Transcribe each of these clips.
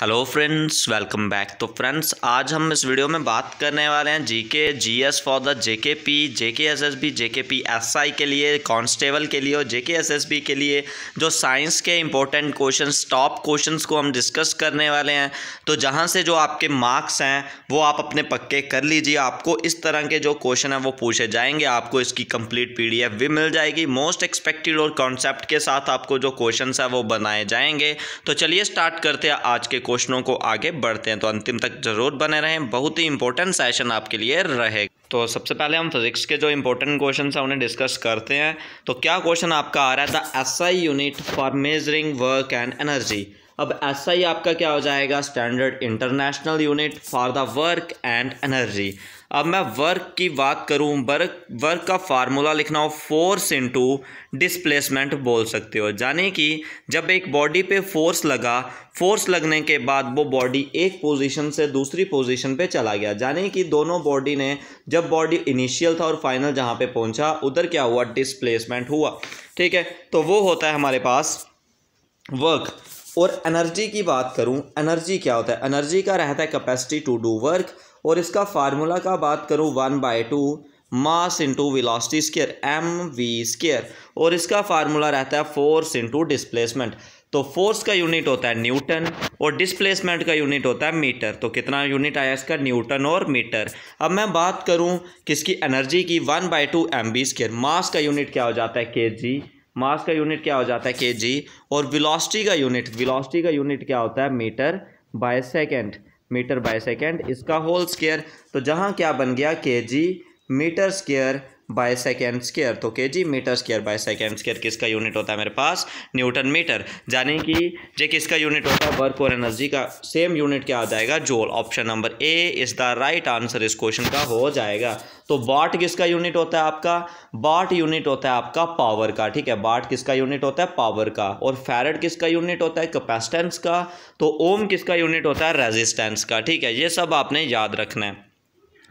hello friends welcome back तो friends आज हम इस वीडियो में बात करने वाले हैं GK GS for the JK P JK SSB JK P SI के लिए कांस्टेबल के लिए और एस बी के लिए जो साइंस के इंपॉर्टेंट क्वेश्चंस टॉप क्वेश्चंस को हम डिस्कस करने वाले हैं तो जहां से जो आपके मार्क्स हैं वो आप अपने पक्के कर लीजिए आपको इस तरह के जो क्वेश्चन हैं वो पूछे जाएंगे आपको इसकी कंप्लीट पी भी मिल जाएगी मोस्ट एक्सपेक्टेड और कॉन्सेप्ट के साथ आपको जो क्वेश्चन हैं वो बनाए जाएंगे तो चलिए स्टार्ट करते हैं आज के क्वेश्चनों को आगे बढ़ते हैं तो अंतिम तक जरूर बने रहें बहुत ही इंपॉर्टेंट सेशन आपके लिए रहेगा तो सबसे पहले हम फिजिक्स के जो इंपॉर्टेंट क्वेश्चन हैं उन्हें डिस्कस करते हैं तो क्या क्वेश्चन आपका आ रहा था S unit for measuring work and energy अब ऐसा ही आपका क्या हो जाएगा standard international unit for the work and energy अब मैं वर्क की बात करूं वर्क वर्क का फार्मूला लिखना हो फोर्स इनटू डिस्प्लेसमेंट बोल सकते हो यानी कि जब एक बॉडी पे फोर्स लगा फोर्स लगने के बाद वो बॉडी एक पोजीशन से दूसरी पोजीशन पे चला गया यानी कि दोनों बॉडी ने जब बॉडी इनिशियल था और फाइनल जहाँ पे पहुँचा उधर क्या हुआ डिसप्लेसमेंट हुआ ठीक है तो वो होता है हमारे पास वर्क और एनर्जी की बात करूं एनर्जी क्या होता है एनर्जी का रहता है कैपेसिटी टू डू वर्क और इसका फार्मूला का बात करूं one by two mass into velocity square M V square और इसका फार्मूला रहता है फोर्स इंटू डिस्प्लेसमेंट तो फोर्स का यूनिट होता है न्यूटन और डिस्प्लेसमेंट का यूनिट होता है मीटर तो कितना यूनिट आया इसका न्यूटन और मीटर अब मैं बात करूं किसकी एनर्जी की one by two M B square mass का यूनिट क्या हो जाता है के जी मास का यूनिट क्या हो जाता है के और विलॉसिटी का यूनिट विलॉसिटी का यूनिट क्या होता है metre by second metre by second इसका होल स्केयर तो जहाँ क्या बन गया के metre square by second square तो K G metre square by second square किसका यूनिट होता है मेरे पास न्यूटन मीटर यानी कि जे किसका यूनिट होता है वर्क और एनर्जी का सेम यूनिट क्या आ जाएगा joule option number A is the right answer इस क्वेश्चन का हो जाएगा तो बाट किसका यूनिट होता है आपका बाट यूनिट होता है आपका पावर का ठीक है बाट किसका यूनिट होता है पावर का और फैरड किसका यूनिट होता है कैपेसिटेंस का तो ओम किसका यूनिट होता है रेजिस्टेंस का ठीक है ये सब आपने याद रखना है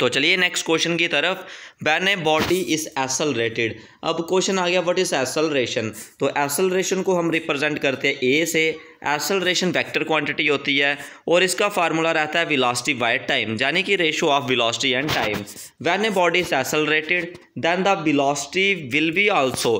तो चलिए नेक्स्ट क्वेश्चन की तरफ when a body is accelerated अब क्वेश्चन आ गया व्हाट इज एसलरेशन तो एसलरेशन को हम रिप्रेजेंट करते हैं ए से एसलरेशन वैक्टर क्वांटिटी होती है और इसका फार्मूला रहता है विलासिटी बाय टाइम यानी कि ratio of velocity and time when a body is accelerated then the velocity will be also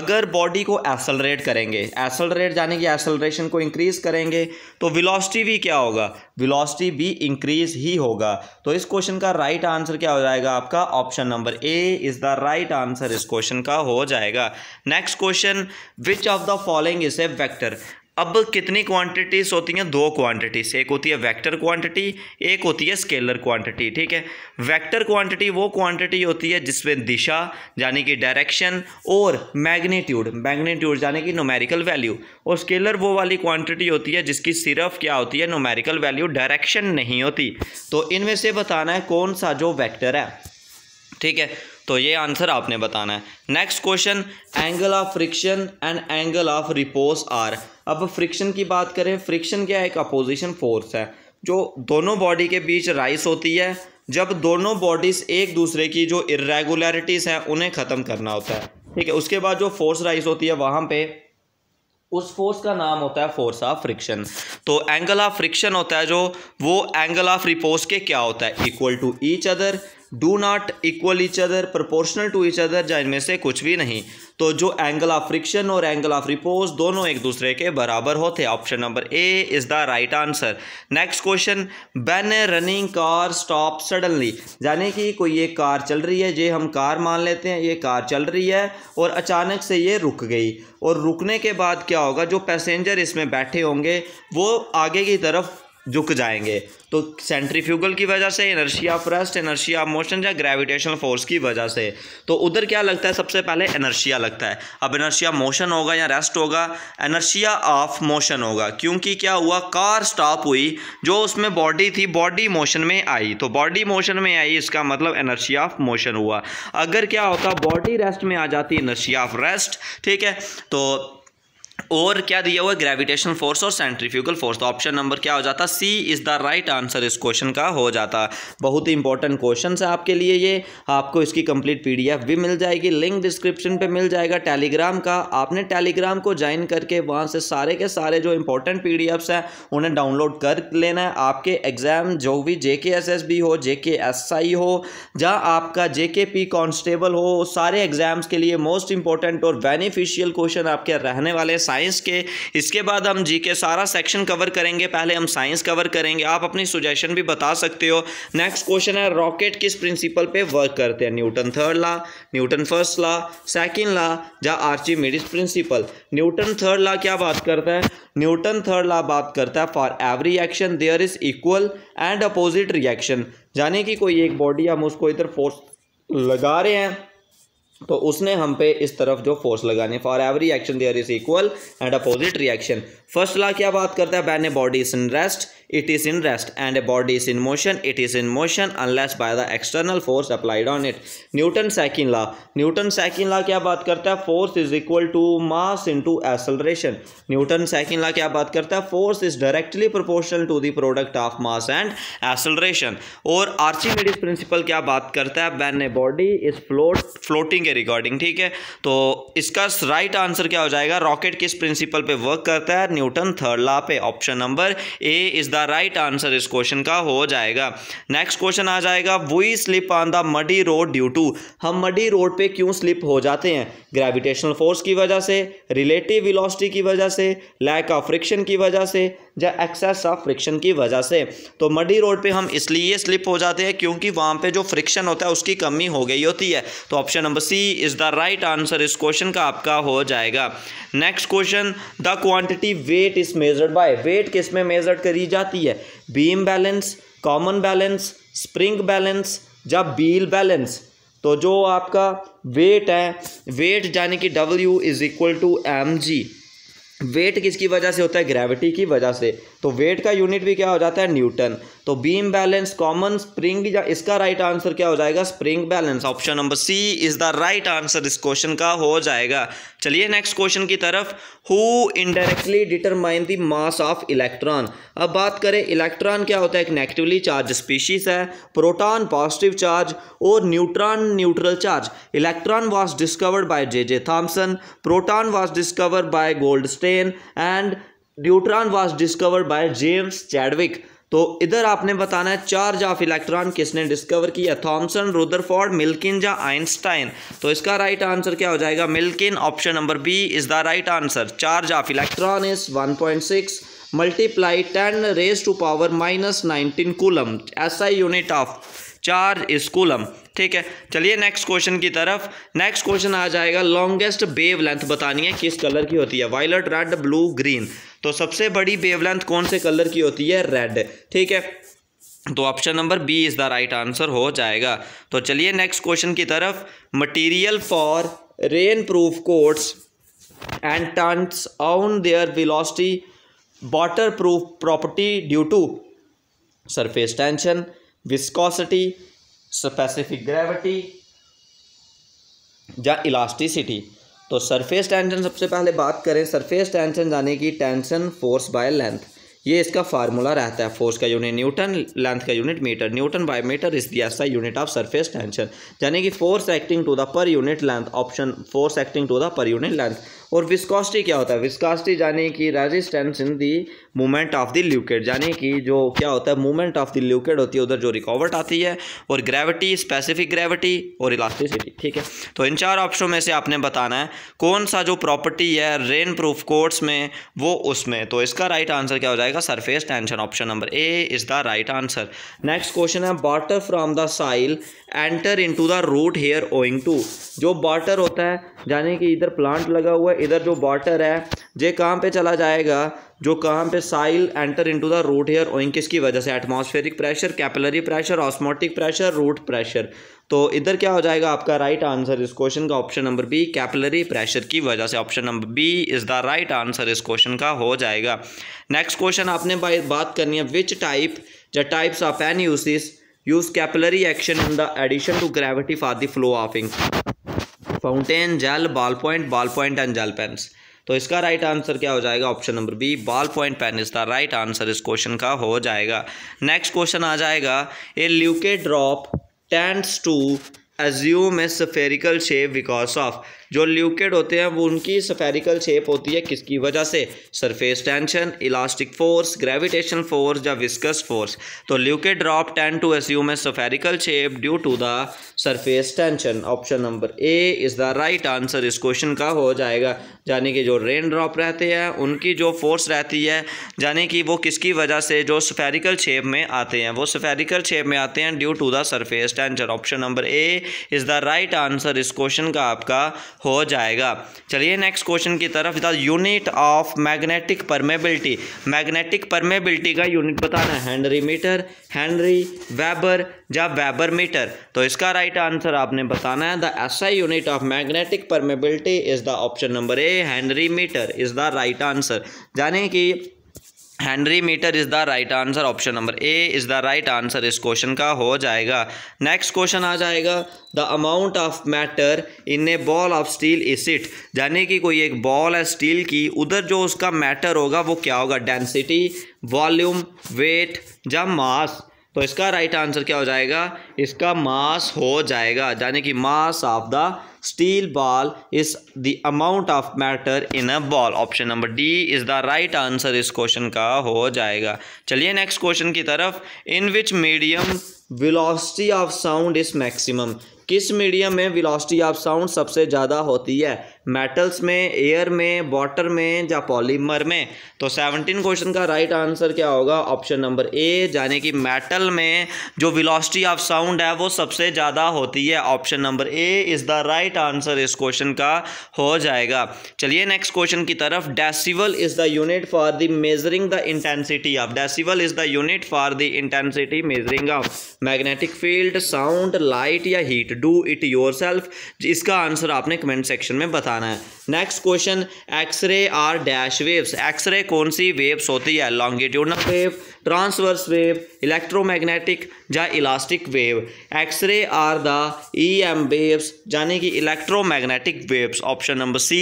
अगर बॉडी को एसलरेट करेंगे एसलरेट यानी कि एसलरेशन को इंक्रीज़ करेंगे तो विलासिटी भी क्या होगा विलासिटी भी इंक्रीज़ ही होगा तो इस क्वेश्चन का राइट right आंसर क्या हो जाएगा आपका option number A is the right answer इस क्वेश्चन का हो जाएगा next question which of the following is a vector अब कितनी क्वांटिटीज़ होती हैं दो क्वांटिटीज़ एक होती है वेक्टर क्वांटिटी एक होती है स्केलर क्वांटिटी ठीक है वेक्टर क्वांटिटी वो क्वांटिटी होती है जिसमें दिशा यानी कि डायरेक्शन और मैग्नीट्यूड मैग्नीट्यूड यानी कि नोमेरिकल वैल्यू और स्केलर वो वाली क्वांटिटी होती है जिसकी सिर्फ क्या होती है नोमेरिकल वैल्यू डायरेक्शन नहीं होती तो इनमें से बताना है कौन सा जो वैक्टर है ठीक है तो ये आंसर आपने बताना है next question angle of friction and angle of repose are अब फ्रिक्शन की बात करें फ्रिक्शन क्या है एक अपोजिशन फोर्स है जो दोनों बॉडी के बीच राइस होती है जब दोनों बॉडीज़ एक दूसरे की जो इरेगुलरिटीज़ हैं उन्हें ख़त्म करना होता है ठीक है उसके बाद जो फोर्स राइस होती है वहाँ पे उस फोर्स का नाम होता है फोर्स ऑफ फ्रिक्शन तो एंगल ऑफ फ्रिक्शन होता है जो वो एंगल ऑफ रिपोज के क्या होता है equal to each other do not equal each other proportional to each other या इनमें से कुछ भी नहीं तो जो एंगल ऑफ फ्रिक्शन और एंगल ऑफ रिपोज दोनों एक दूसरे के बराबर होते हैं option number A is the right answer next question when a running car stop suddenly यानी कि कोई ये कार चल रही है ये हम कार मान लेते हैं ये कार चल रही है और अचानक से ये रुक गई और रुकने के बाद क्या होगा जो पैसेंजर इसमें बैठे होंगे वो आगे की तरफ झुक जाएंगे तो सेंट्रीफ्यूगल की वजह से energy of rest energy of motion या ग्रेविटेशनल फोर्स की वजह से तो उधर क्या लगता है सबसे पहले एनर्शिया लगता है अब एनर्शिया मोशन होगा या रेस्ट होगा एनर्शिया ऑफ मोशन होगा क्योंकि क्या हुआ कार स्टॉप हुई जो उसमें बॉडी थी बॉडी मोशन में आई तो बॉडी मोशन में आई इसका मतलब एनर्शिया ऑफ मोशन हुआ अगर क्या होता बॉडी रेस्ट में आ जाती एनर्शिया ऑफ रेस्ट ठीक है तो और क्या दिया हुआ है ग्रेविटेशन फोर्स और सेंट्रीफ्यूगल फोर्स तो ऑप्शन नंबर क्या हो जाता C is the right answer इस क्वेश्चन का हो जाता बहुत ही इंपॉर्टेंट क्वेश्चन है आपके लिए ये आपको इसकी कंप्लीट पीडीएफ भी मिल जाएगी लिंक डिस्क्रिप्शन पे मिल जाएगा टेलीग्राम का आपने टेलीग्राम को ज्वाइन करके वहाँ से सारे के सारे जो इंपॉर्टेंट पी हैं उन्हें डाउनलोड कर लेना है आपके एग्ज़ाम जो भी जे हो जे हो जहाँ आपका जे कांस्टेबल हो सारे एग्ज़ाम्स के लिए मोस्ट इंपॉर्टेंट और बेनिफिशियल क्वेश्चन आपके रहने वाले साइंस के इसके बाद हम जी के सारा सेक्शन कवर करेंगे पहले हम साइंस कवर करेंगे आप अपनी सुजेशन भी बता सकते हो नेक्स्ट क्वेश्चन है रॉकेट किस प्रिंसिपल पे वर्क करते हैं Newton third law Newton first law second law या Archimedes principle Newton third law क्या बात करता है न्यूटन थर्ड ला बात करता है for every action there is equal and opposite reaction यानी कि कोई एक बॉडी हम उसको इधर फोर्स लगा रहे हैं तो उसने हम पे इस तरफ जो फोर्स लगानी for every action there is equal and opposite reaction first law क्या बात करता है when a body is in rest it is in rest and a body is in motion it is in motion unless by the external force applied on it Newton second law Newton second law क्या बात करता है force is equal to mass into acceleration Newton second law क्या बात करता है force is directly proportional to the product of mass and acceleration और Archimedes principle क्या बात करता है when a body is float floating के रिकॉर्डिंग ठीक है तो इसका राइट आंसर क्या हो जाएगा रॉकेट किस प्रिंसिपल पे वर्क करता है न्यूटन थर्ड लॉ पे option number A is the right answer इस क्वेश्चन का हो जाएगा नेक्स्ट क्वेश्चन आ जाएगा we slip on the muddy road due to हम मडी रोड पे क्यों स्लिप हो जाते हैं ग्रेविटेशनल फोर्स की वजह से रिलेटिव वेलोसिटी की वजह से लैक ऑफ फ्रिक्शन की वजह से या एक्सेस ऑफ फ्रिक्शन की वजह से तो मडी रोड पे हम इसलिए स्लिप हो जाते हैं क्योंकि वहाँ पे जो फ्रिक्शन होता है उसकी कमी हो गई होती है तो option number C is the right answer इस क्वेश्चन का आपका हो जाएगा next question the quantity weight is measured by weight किस में मेजर्ड करी जाती जाती है beam balance common balance spring balance या बील बैलेंस तो जो आपका वेट है वेट यानी कि W is equal to M G weight किसकी वजह से होता है ग्रेविटी की वजह से तो वेट का यूनिट भी क्या हो जाता है न्यूटन तो बीम बैलेंस कॉमन स्प्रिंग या इसका राइट आंसर क्या हो जाएगा spring balance option number C is the right answer इस क्वेश्चन का हो जाएगा चलिए नेक्स्ट क्वेश्चन की तरफ who indirectly determine the mass of electron अब बात करें इलेक्ट्रॉन क्या होता है एक नेगेटिवली चार्ज स्पीशीज है प्रोटॉन पॉजिटिव चार्ज और neutron neutral charge electron was discovered by J J Thomson proton was discovered by Goldstein and neutron was discovered by James Chadwick तो इधर आपने बताना है चार्ज ऑफ इलेक्ट्रॉन किसने discover किया Thomson Rutherford Millikan या Einstein तो इसका राइट आंसर क्या हो जाएगा Millikan option number B is the right answer charge of electron is 1.6 multiply 10 raise to power minus nineteen coulomb ऐसा unit of charge is coulomb ठीक है चलिए नेक्स्ट क्वेश्चन की तरफ नेक्स्ट क्वेश्चन आ जाएगा लॉन्गेस्ट बेव लेंथ बतानी है किस कलर की होती है वायलट रेड ब्लू ग्रीन तो सबसे बड़ी बेव लेंथ कौन से कलर की होती है रेड ठीक है तो option number B is the right answer हो जाएगा तो चलिए नेक्स्ट क्वेश्चन की तरफ material for rain proof coats and tents on their velocity water proof property due to surface tension viscosity specific gravity या इलास्टिसिटी तो सरफेस टेंशन सबसे पहले बात करें सरफेस टेंशन यानी कि टेंशन फोर्स बाय लेंथ ये इसका फार्मूला रहता है फोर्स का यूनिट न्यूटन लेंथ का unit metre newton by metre is दिया SI unit of surface tension यानी कि force acting to the per unit length option force acting to the per unit length और viscosity क्या होता है viscosity जाने कि resistance in the movement of the liquid यानी कि जो क्या होता है मूवमेंट ऑफ द ल्यूकेड होती है उधर जो रिकॉवर्ट आती है और ग्रेविटी स्पेसिफिक ग्रेविटी और इलास्टिसिटी ठीक है तो इन चार ऑप्शनों में से आपने बताना है कौन सा जो प्रॉपर्टी है रेन प्रूफ कोर्ट्स में वो उसमें तो इसका राइट आंसर क्या हो जाएगा surface tension option number A is the right answer next question है water from the soil enter in the root hair owing to जो वाटर होता है यानी कि इधर प्लांट लगा हुआ है इधर जो वाटर है ये कहाँ पे चला जाएगा जो कहाँ पे soil enter into the root hair owing किसकी वजह से atmospheric pressure capillary pressure osmotic pressure root pressure तो इधर क्या हो जाएगा आपका राइट आंसर इस क्वेश्चन का option number B capillary pressure की वजह से option number B is the right answer इस क्वेश्चन का हो जाएगा नेक्स्ट क्वेश्चन आपने बात करनी है which type the types of an uses use capillary action in the addition to gravity for the flow of ink fountain gel ball point ball point and gel pens तो इसका right answer क्या हो जाएगा option number B ball point pen इसका right answer इस question का हो जाएगा नेक्स्ट क्वेश्चन आ जाएगा a liquid drop tends to assume a spherical shape because of जो ल्यूकेड होते हैं वो उनकी सफेरिकल शेप होती है किसकी वजह से surface tension elastic force gravitation force या विस्कस फोर्स तो liquid drop tend to assume में spherical shape due to the surface tension option number A is the right answer इस क्वेश्चन का हो जाएगा यानी कि जो रेन ड्रॉप रहते हैं उनकी जो फोर्स रहती है यानी कि वो किसकी वजह से जो सफेरिकल शेप में आते हैं वो सफेरिकल शेप में आते हैं due to the surface tension option number A is the right answer इस क्वेश्चन का आपका हो जाएगा चलिए नेक्स्ट क्वेश्चन की तरफ the unit of magnetic permeability magnetic permeability का यूनिट बताना हैंनरी मीटर हैंनरी वेबर या वेबर मीटर तो इसका राइट आंसर आपने बताना है the SI unit of magnetic permeability is the option number A henry metre is the right answer यानी कि Henry metre is the right answer option number A is the right answer इस question का हो जाएगा next question आ जाएगा the amount of matter in a ball of steel is it यानी कि कोई एक बॉल है स्टील की उधर जो उसका मैटर होगा वो क्या होगा डेंसिटी वॉल्यूम वेट या मास तो इसका राइट right आंसर क्या हो जाएगा इसका मास हो जाएगा यानी कि mass of the steel ball is the amount of matter in a ball option number D is the right answer इस क्वेश्चन का हो जाएगा चलिए नेक्स्ट क्वेश्चन की तरफ in which medium velocity of sound is maximum किस medium में velocity of sound सबसे ज़्यादा होती है मेटल्स में एयर में वाटर में या पॉलीमर में तो सेवनटीन क्वेश्चन का राइट आंसर क्या होगा ऑप्शन नंबर ए जाने कि मेटल में जो वेलोसिटी ऑफ साउंड साउंड है वो सबसे ज़्यादा होती है option number A is the right answer इस क्वेश्चन का हो जाएगा चलिए नेक्स्ट क्वेश्चन की तरफ decibel is the unit for the measuring the intensity of decibel is the unit for the intensity measuring of magnetic field sound light या heat do it your इसका answer आपने comment section में बताना है next question X ray are dash waves X ray कौन सी waves होती है longitudinal wave transverse wave electromagnetic या elastic wave X ray are the E M waves यानी कि electromagnetic waves option number C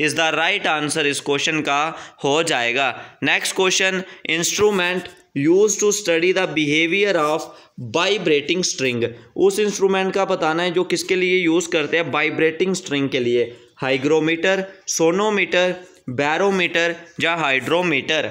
is the right answer इस क्वेश्चन का हो जाएगा next question instrument use to study the behaviour of vibrating string उस instrument का बताना है जो किसके लिए यूज़ करते हैं वाइब्रेटिंग स्ट्रिंग के लिए हाइग्रोमीटर सोनोमीटर बैरोमीटर या हाइड्रोमीटर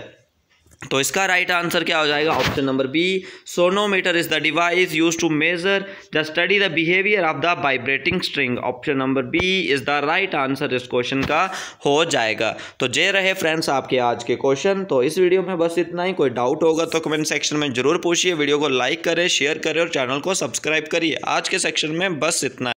तो इसका राइट आंसर क्या हो जाएगा option number B sonometer is the device use to measure the study the behaviour of the vibrating string option number B is the right answer इस question का हो जाएगा तो जे रहे फ्रेंड्स आपके आज के क्वेश्चन तो इस वीडियो में बस इतना ही कोई डाउट होगा तो कमेंट सेक्शन में जरूर पूछिए वीडियो को लाइक करें शेयर करें और चैनल को सब्सक्राइब करिए आज के सेक्शन में बस इतना